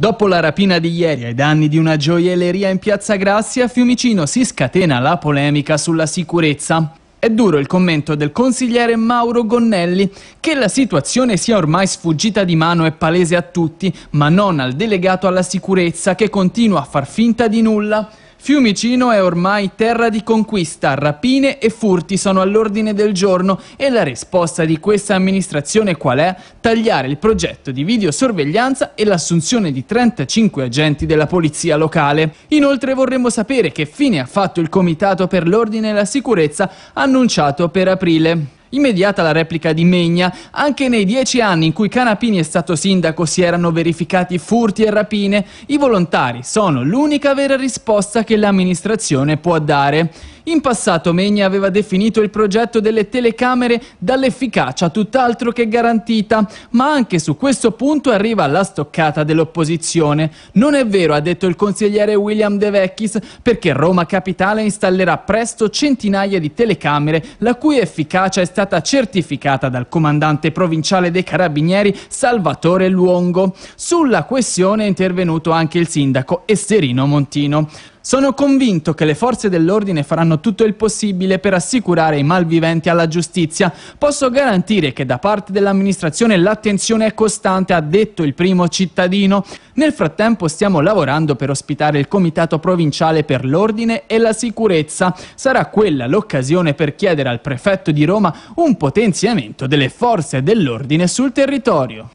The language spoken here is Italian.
Dopo la rapina di ieri ai danni di una gioielleria in Piazza Grassi, a Fiumicino si scatena la polemica sulla sicurezza. È duro il commento del consigliere Mauro Gonnelli. Che la situazione sia ormai sfuggita di mano è palese a tutti, ma non al delegato alla sicurezza che continua a far finta di nulla. Fiumicino è ormai terra di conquista, rapine e furti sono all'ordine del giorno e la risposta di questa amministrazione qual è? Tagliare il progetto di videosorveglianza e l'assunzione di 35 agenti della polizia locale. Inoltre vorremmo sapere che fine ha fatto il Comitato per l'Ordine e la Sicurezza annunciato per aprile. Immediata la replica di Megna, anche nei dieci anni in cui Canapini è stato sindaco si erano verificati furti e rapine, i volontari sono l'unica vera risposta che l'amministrazione può dare. In passato Megna aveva definito il progetto delle telecamere dall'efficacia tutt'altro che garantita, ma anche su questo punto arriva la stoccata dell'opposizione. Non è vero, ha detto il consigliere William De Vecchis, perché Roma Capitale installerà presto centinaia di telecamere, la cui efficacia è stata certificata dal comandante provinciale dei Carabinieri Salvatore Luongo. Sulla questione è intervenuto anche il sindaco Esterino Montino. Sono convinto che le forze dell'ordine faranno tutto il possibile per assicurare i malviventi alla giustizia. Posso garantire che da parte dell'amministrazione l'attenzione è costante, ha detto il primo cittadino. Nel frattempo stiamo lavorando per ospitare il Comitato Provinciale per l'Ordine e la Sicurezza. Sarà quella l'occasione per chiedere al prefetto di Roma un potenziamento delle forze dell'ordine sul territorio.